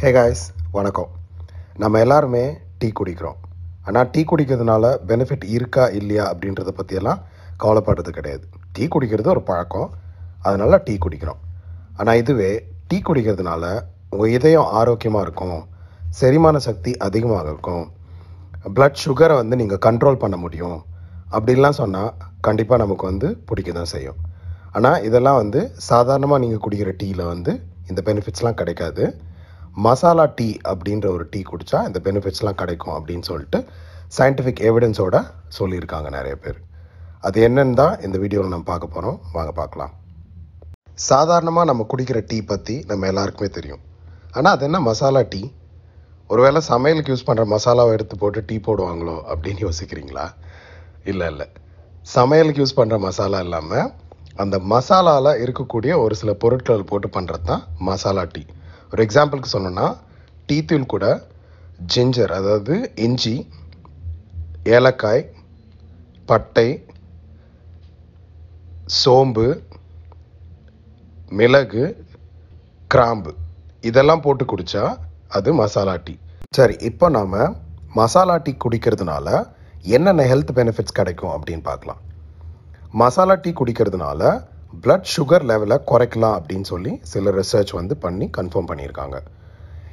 hey guys வணக்கம் நம்ம எல்லாருமே டீ குடிக்கிறோம் ஆனால் டீ குடிக்கிறதுனால பெனிஃபிட் இருக்கா இல்லையா அப்படின்றத பற்றியெல்லாம் கவலைப்படுறது கிடையாது டீ குடிக்கிறது ஒரு பழக்கம் அதனால் டீ குடிக்கிறோம் ஆனால் இதுவே டீ குடிக்கிறதுனால உங்கள் இதயம் ஆரோக்கியமாக இருக்கும் செரிமான சக்தி அதிகமாக இருக்கும் ப்ளட் சுகரை வந்து நீங்கள் கண்ட்ரோல் பண்ண முடியும் அப்படின்லாம் சொன்னால் கண்டிப்பாக நமக்கு வந்து பிடிக்க தான் செய்யும் ஆனால் இதெல்லாம் வந்து சாதாரணமாக நீங்கள் குடிக்கிற டீயில் வந்து இந்த பெனிஃபிட்ஸ்லாம் கிடைக்காது மசாலா டீ அப்படின்ற ஒரு டீ குடித்தா இந்த பெனிஃபிட்ஸ்லாம் கிடைக்கும் அப்படின்னு சொல்லிட்டு சயின்டிஃபிக் எவிடன்ஸோட சொல்லியிருக்காங்க நிறைய பேர் அது என்னன்னு தான் இந்த வீடியோவில் நம்ம பார்க்க போகிறோம் வாங்க பார்க்கலாம் சாதாரணமாக நம்ம குடிக்கிற டீ பற்றி நம்ம எல்லாருக்குமே தெரியும் ஆனால் அது என்ன மசாலா டீ ஒருவேளை சமையலுக்கு யூஸ் பண்ணுற மசாலாவை எடுத்து போட்டு டீ போடுவாங்களோ அப்படின்னு யோசிக்கிறீங்களா இல்லை இல்லை சமையலுக்கு யூஸ் பண்ணுற மசாலா இல்லாமல் அந்த மசாலாவில் இருக்கக்கூடிய ஒரு சில பொருட்கள் போட்டு பண்ணுறது தான் மசாலா டீ ஒரு எக்ஸாம்பிளுக்கு சொன்னோன்னா டீத்தூள் கூட ஜிஞ்சர் அதாவது இஞ்சி ஏலக்காய் பட்டை சோம்பு மிளகு கிராம்பு இதெல்லாம் போட்டு குடித்தா அது மசாலா டீ சரி இப்போ நாம் மசாலா டீ குடிக்கிறதுனால என்னென்ன ஹெல்த் பெனிஃபிட்ஸ் கிடைக்கும் அப்படின்னு பார்க்கலாம் மசாலா டீ குடிக்கிறதுனால பிளட் சுகர் லெவலை குறைக்கலாம் அப்படின்னு சொல்லி சில ரிசர்ச் வந்து பண்ணி கன்ஃபார்ம் பண்ணியிருக்காங்க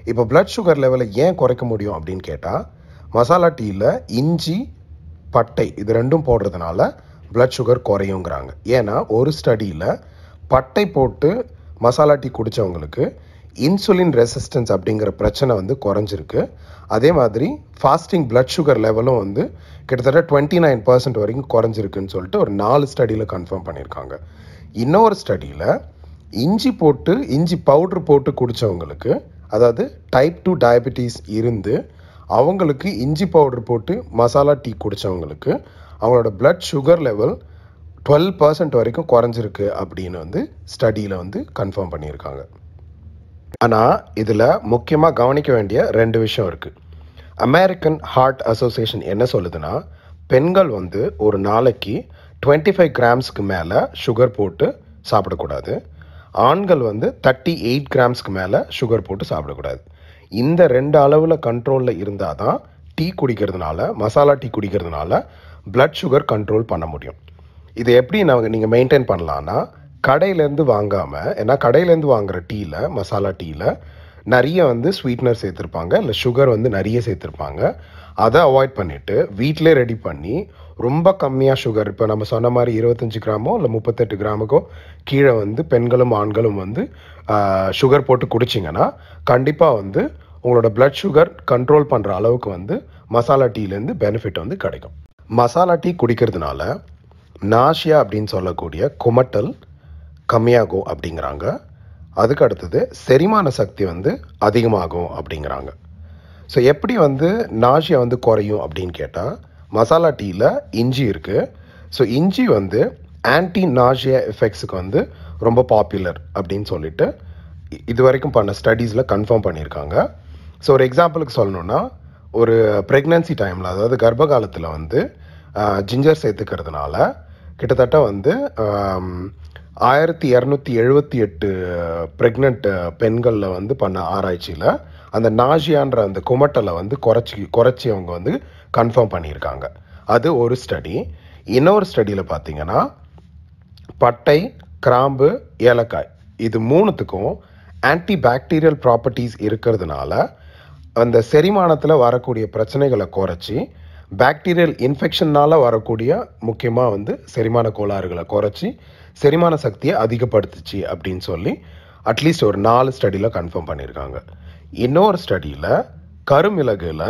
இப்போ பிளட் சுகர் லெவலை ஏன் குறைக்க முடியும் அப்படின்னு கேட்டால் மசாலா டீயில் இஞ்சி பட்டை இது ரெண்டும் போடுறதுனால பிளட் சுகர் குறையுங்கிறாங்க ஏன்னா ஒரு ஸ்டடியில் பட்டை போட்டு மசாலா டீ குடித்தவங்களுக்கு இன்சுலின் ரெசிஸ்டன்ஸ் அப்படிங்கிற பிரச்சனை வந்து குறைஞ்சிருக்கு அதே மாதிரி ஃபாஸ்டிங் பிளட் சுகர் லெவலும் வந்து கிட்டத்தட்ட டுவெண்ட்டி நைன் பர்சன்ட் வரைக்கும் குறைஞ்சிருக்குன்னு சொல்லிட்டு ஒரு நாலு ஸ்டடியில் கன்ஃபார்ம் பண்ணியிருக்காங்க இன்னொரு ஸ்டடியில் இஞ்சி போட்டு இஞ்சி பவுட்ரு போட்டு குடித்தவங்களுக்கு அதாவது டைப் டூ டயபிட்டிஸ் இருந்து அவங்களுக்கு இஞ்சி பவுடர் போட்டு மசாலா டீ குடித்தவங்களுக்கு அவங்களோட blood sugar level twelve percent வரைக்கும் குறைஞ்சிருக்கு அப்படின்னு வந்து ஸ்டடியில் வந்து கன்ஃபார்ம் பண்ணியிருக்காங்க ஆனால் இதில் முக்கியமாக கவனிக்க வேண்டிய ரெண்டு விஷயம் இருக்குது அமெரிக்கன் ஹார்ட் அசோசியேஷன் என்ன சொல்லுதுன்னா பெண்கள் வந்து ஒரு நாளைக்கு டுவெண்ட்டி ஃபைவ் கிராம்ஸ்க்கு மேலே சுகர் போட்டு சாப்பிடக்கூடாது ஆண்கள் வந்து தேர்ட்டி எயிட் கிராம்ஸ்க்கு மேலே சுகர் போட்டு சாப்பிடக்கூடாது இந்த ரெண்டு அளவில் கண்ட்ரோலில் இருந்தால் தான் டீ குடிக்கிறதுனால மசாலா டீ குடிக்கிறதுனால பிளட் சுகர் கண்ட்ரோல் பண்ண முடியும் இதை எப்படி நாங்கள் நீங்கள் மெயின்டைன் பண்ணலான்னா கடையிலேருந்து வாங்காமல் ஏன்னா கடையிலேருந்து வாங்குகிற டீயில் மசாலா டீயில் நிறைய வந்து ஸ்வீட்னர் சேர்த்துருப்பாங்க இல்லை சுகர் வந்து நிறைய சேர்த்துருப்பாங்க அதை அவாய்ட் பண்ணிவிட்டு வீட்டிலே ரெடி பண்ணி ரொம்ப கம்மியாக சுகர் இப்போ நம்ம சொன்ன மாதிரி இருபத்தஞ்சி கிராமோ இல்லை முப்பத்தெட்டு கிராமுக்கோ கீழே வந்து பெண்களும் ஆண்களும் வந்து சுகர் போட்டு குடிச்சிங்கன்னா கண்டிப்பாக வந்து உங்களோட பிளட் சுகர் கண்ட்ரோல் பண்ணுற அளவுக்கு வந்து மசாலா டீலேருந்து பெனிஃபிட் வந்து கிடைக்கும் மசாலா டீ குடிக்கிறதுனால நாஷியா அப்படின்னு சொல்லக்கூடிய குமட்டல் கம்மியாகும் அப்படிங்கிறாங்க அதுக்கு அடுத்தது செரிமான சக்தி வந்து அதிகமாகும் அப்படிங்கிறாங்க ஸோ எப்படி வந்து நாஷியா வந்து குறையும் அப்படின்னு கேட்டால் மசாலா டீயில் இஞ்சி இருக்குது ஸோ இஞ்சி வந்து ஆன்டி நாஷியா எஃபெக்ட்ஸுக்கு வந்து ரொம்ப பாப்புலர் அப்படின்னு சொல்லிட்டு இது வரைக்கும் பண்ண ஸ்டடீஸில் கன்ஃபார்ம் பண்ணியிருக்காங்க ஸோ ஒரு எக்ஸாம்பிளுக்கு சொல்லணுன்னா ஒரு ப்ரெக்னன்சி டைமில் அதாவது கர்ப்ப காலத்தில் வந்து ஜிஞ்சர் சேர்த்துக்கிறதுனால கிட்டத்தட்ட வந்து ஆயிரத்தி இரநூத்தி எழுபத்தி எட்டு ப்ரெக்னென்ட் பெண்களில் வந்து பண்ண ஆராய்ச்சியில் அந்த நாஜியான்ற அந்த குமட்டலை வந்து குறைச்சி குறைச்சி அவங்க வந்து கன்ஃபார்ம் பண்ணியிருக்காங்க அது ஒரு ஸ்டடி இன்னொரு ஸ்டடியில் பார்த்தீங்கன்னா பட்டை கிராம்பு ஏலக்காய் இது மூணுத்துக்கும் ஆன்டி பாக்டீரியல் ப்ராப்பர்ட்டிஸ் இருக்கிறதுனால அந்த செரிமானத்தில் வரக்கூடிய பிரச்சனைகளை குறைச்சி பாக்டீரியல் இன்ஃபெக்ஷன்னால் வரக்கூடிய முக்கியமாக வந்து செரிமான கோளாறுகளை குறைச்சி செரிமான சக்தியை அதிகப்படுத்துச்சு அப்படின்னு சொல்லி அட்லீஸ்ட் ஒரு நாலு ஸ்டடியில் கன்ஃபார்ம் பண்ணியிருக்காங்க இன்னொரு ஸ்டடியில் கருமிளகுல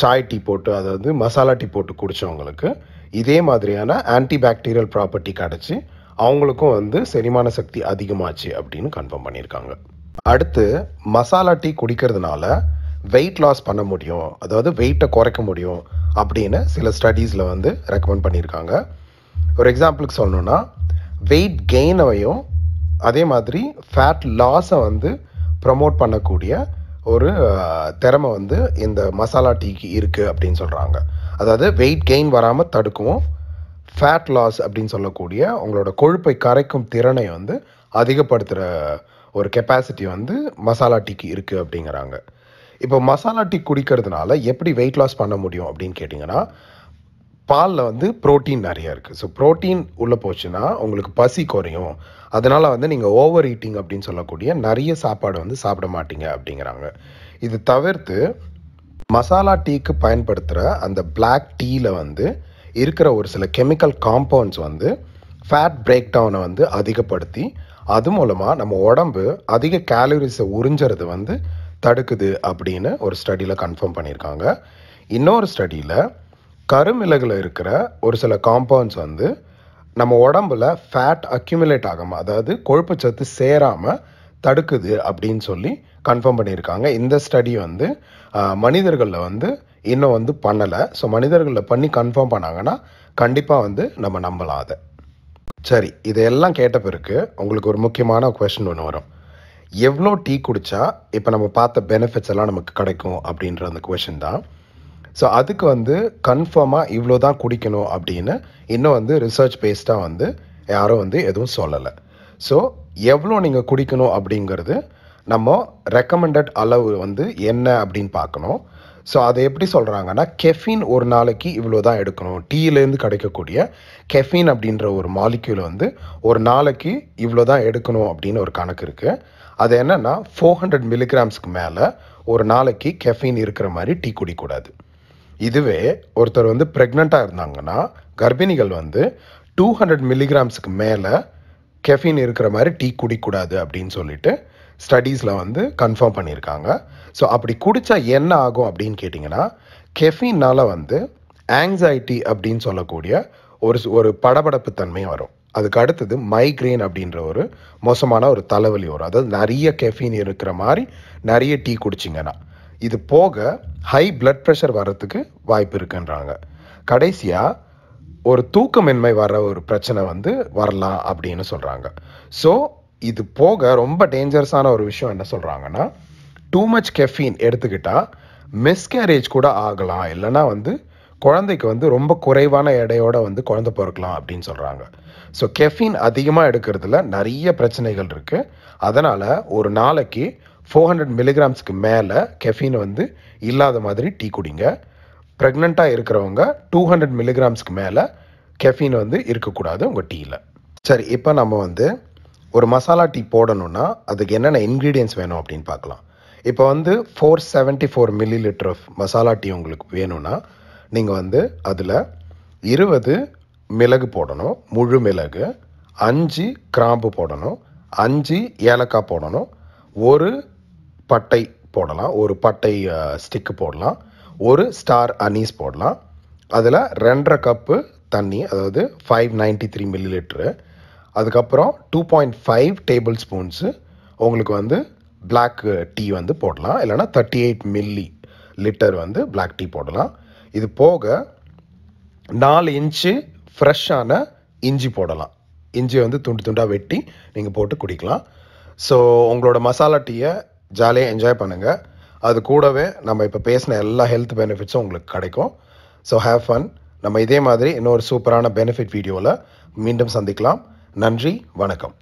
சாய் டீ போட்டு அதாவது மசாலா டீ போட்டு குடித்தவங்களுக்கு இதே மாதிரியான ஆன்டி பாக்டீரியல் ப்ராப்பர்ட்டி கிடச்சி அவங்களுக்கும் வந்து செரிமான சக்தி அதிகமாச்சு அப்படின்னு கன்ஃபார்ம் பண்ணியிருக்காங்க அடுத்து மசாலா டீ குடிக்கிறதுனால வெயிட் லாஸ் பண்ண முடியும் அதாவது வெயிட்டை குறைக்க முடியும் அப்படின்னு சில ஸ்டடீஸில் வந்து ரெக்கமெண்ட் பண்ணியிருக்காங்க ஒரு எக்ஸாம்பிளுக்கு சொல்லணுன்னா வெயிட் கெயினையும் அதே மாதிரி ஃபேட் லாஸை வந்து ப்ரமோட் பண்ணக்கூடிய ஒரு திறமை வந்து இந்த மசாலா டீக்கு இருக்குது அப்படின்னு சொல்கிறாங்க அதாவது வெயிட் கெயின் வராமல் தடுக்கும் ஃபேட் லாஸ் அப்படின்னு சொல்லக்கூடிய உங்களோட கொழுப்பை கரைக்கும் திறனை வந்து அதிகப்படுத்துகிற ஒரு கெப்பாசிட்டி வந்து மசாலா டீக்கு இருக்குது அப்படிங்கிறாங்க இப்போ மசாலா டீ குடிக்கிறதுனால எப்படி வெயிட் லாஸ் பண்ண முடியும் அப்படின்னு கேட்டிங்கன்னா பாலில் வந்து ப்ரோட்டீன் நிறையா இருக்குது ஸோ ப்ரோட்டீன் உள்ளே போச்சுன்னா உங்களுக்கு பசி குறையும் அதனால் வந்து நீங்கள் ஓவர் ஈட்டிங் அப்படின்னு சொல்லக்கூடிய நிறைய சாப்பாடு வந்து சாப்பிட மாட்டீங்க அப்படிங்கிறாங்க இது தவிர்த்து மசாலா டீக்கு பயன்படுத்துகிற அந்த பிளாக் டீயில் வந்து இருக்கிற ஒரு சில கெமிக்கல் காம்பவுண்ட்ஸ் வந்து ஃபேட் பிரேக் டவுனை வந்து அதிகப்படுத்தி அது மூலமாக நம்ம உடம்பு அதிக கேலரிஸை உறிஞ்சறது வந்து தடுக்குது அப்படின்னு ஒரு ஸ்டடியில் கன்ஃபார்ம் பண்ணியிருக்காங்க இன்னொரு ஸ்டடியில் கருமிளகில் இருக்கிற ஒரு சில காம்பவுண்ட்ஸ் வந்து நம்ம உடம்புல ஃபேட் அக்யூமுலேட் ஆகாமல் அதாவது கொழுப்பு சத்து சேராமல் தடுக்குது அப்படின்னு சொல்லி கன்ஃபார்ம் பண்ணியிருக்காங்க இந்த ஸ்டடி வந்து மனிதர்களில் வந்து இன்னும் வந்து பண்ணலை ஸோ மனிதர்களில் பண்ணி கன்ஃபார்ம் பண்ணாங்கன்னா கண்டிப்பாக வந்து நம்ம நம்பலாம் அதை சரி இதையெல்லாம் கேட்ட பிறகு உங்களுக்கு ஒரு முக்கியமான கொஷின் ஒன்று வரும் எவ்வளோ டீ குடித்தா இப்போ நம்ம பார்த்த பெனிஃபிட்ஸ் எல்லாம் நமக்கு கிடைக்கும் அப்படின்ற அந்த கொஷின் தான் ஸோ அதுக்கு வந்து கன்ஃபார்மாக இவ்வளோ தான் குடிக்கணும் அப்படின்னு இன்னும் வந்து ரிசர்ச் பேஸ்டாக வந்து யாரும் வந்து எதுவும் சொல்லலை ஸோ எவ்வளோ நீங்கள் குடிக்கணும் அப்படிங்கிறது நம்ம ரெக்கமெண்டட் அளவு வந்து என்ன அப்படின்னு பார்க்கணும் ஸோ அதை எப்படி சொல்கிறாங்கன்னா கெஃபின் ஒரு நாளைக்கு இவ்வளோ தான் எடுக்கணும் டீலேருந்து கிடைக்கக்கூடிய கெஃபின் அப்படின்ற ஒரு மாலிக்யூல் வந்து ஒரு நாளைக்கு இவ்வளோ தான் எடுக்கணும் அப்படின்னு ஒரு கணக்கு இருக்குது அது என்னென்னா ஃபோர் ஹண்ட்ரட் மில்லிகிராம்ஸ்க்கு மேலே ஒரு நாளைக்கு கெஃபின் இருக்கிற மாதிரி டீ குடிக்கூடாது இதுவே ஒருத்தர் வந்து ப்ரெக்னெண்ட்டாக இருந்தாங்கன்னா கர்ப்பிணிகள் வந்து டூ ஹண்ட்ரட் மில்லிகிராம்ஸுக்கு மேலே கெஃபின் இருக்கிற மாதிரி டீ குடிக்கூடாது அப்படின்னு சொல்லிட்டு ஸ்டடீஸில் வந்து கன்ஃபார்ம் பண்ணியிருக்காங்க ஸோ அப்படி குடித்தா என்ன ஆகும் அப்படின்னு கேட்டிங்கன்னா கெஃபின்னால் வந்து ஆங்ஸைட்டி அப்படின்னு சொல்லக்கூடிய ஒரு ஒரு படபடப்பு தன்மை வரும் அதுக்கு அடுத்தது மைக்ரெயின் அப்படின்ற ஒரு மோசமான ஒரு தலைவலி வரும் அதாவது நிறைய கெஃபின் இருக்கிற மாதிரி நிறைய டீ குடிச்சிங்கன்னா இது போக ஹை பிளட் ப்ரெஷர் வர்றதுக்கு வாய்ப்பு இருக்குன்றாங்க கடைசியாக ஒரு தூக்கமின்மை வர ஒரு பிரச்சனை வந்து வரலாம் அப்படின்னு சொல்கிறாங்க ஸோ இது போக ரொம்ப டேஞ்சரஸான ஒரு விஷயம் என்ன சொல்கிறாங்கன்னா டூ மச் கெஃபீன் எடுத்துக்கிட்டால் மிஸ்கேரேஜ் கூட ஆகலாம் இல்லைனா வந்து குழந்தைக்கு வந்து ரொம்ப குறைவான எடையோடு வந்து குழந்தை பிறக்கலாம் அப்படின்னு சொல்கிறாங்க ஸோ கெஃபீன் அதிகமாக எடுக்கிறதுல நிறைய பிரச்சனைகள் இருக்குது அதனால் ஒரு நாளைக்கு ஃபோர் ஹண்ட்ரட் மில்லிகிராம்ஸ்க்கு மேலே கெஃபீன் வந்து இல்லாத மாதிரி டீ குடிங்க ப்ரெக்னெண்ட்டாக இருக்கிறவங்க டூ ஹண்ட்ரட் மில்லிகிராம்ஸ்க்கு மேலே கெஃபீன் வந்து இருக்கக்கூடாது உங்கள் டீயில் சரி இப்போ நம்ம வந்து ஒரு மசாலா டீ போடணுன்னா அதுக்கு என்னென்ன இன்க்ரீடியன்ஸ் வேணும் அப்படின்னு பார்க்கலாம் இப்போ வந்து four seventy four millilitre of masala tea உங்களுக்கு வேணும்னா நீங்கள் வந்து அதில் இருபது மிளகு போடணும் முழு மிளகு அஞ்சு கிராம்பு போடணும் அஞ்சு ஏலக்காய் போடணும் ஒரு பட்டை போடலாம் ஒரு பட்டை ஸ்டிக்கு போடலாம் ஒரு ஸ்டார் அனீஸ் போடலாம் அதில் ரெண்டரை கப்பு தண்ணி அதாவது five ninety three millilitre அதுக்கப்புறம் two point five tablespoons உங்களுக்கு வந்து பிளாக் டீ வந்து போடலாம் இல்லைனா தேர்ட்டி எயிட் மில்லி லிட்டர் வந்து பிளாக் டீ போடலாம் இது போக நாலு இன்ச்சு ஃப்ரெஷ்ஷான இஞ்சி போடலாம் இஞ்சி வந்து துண்டு துண்டாக வெட்டி நீங்கள் போட்டு குடிக்கலாம் ஸோ உங்களோட மசாலா டீயை ஜாலியாக என்ஜாய் பண்ணுங்கள் அது கூடவே நம்ம இப்போ பேசின எல்லா ஹெல்த் பெனிஃபிட்ஸும் உங்களுக்கு கிடைக்கும் ஸோ ஹேவ் ஃபன் நம்ம இதே மாதிரி இன்னொரு சூப்பரான பெனிஃபிட் வீடியோவில் மீண்டும் சந்திக்கலாம் நன்றி வணக்கம்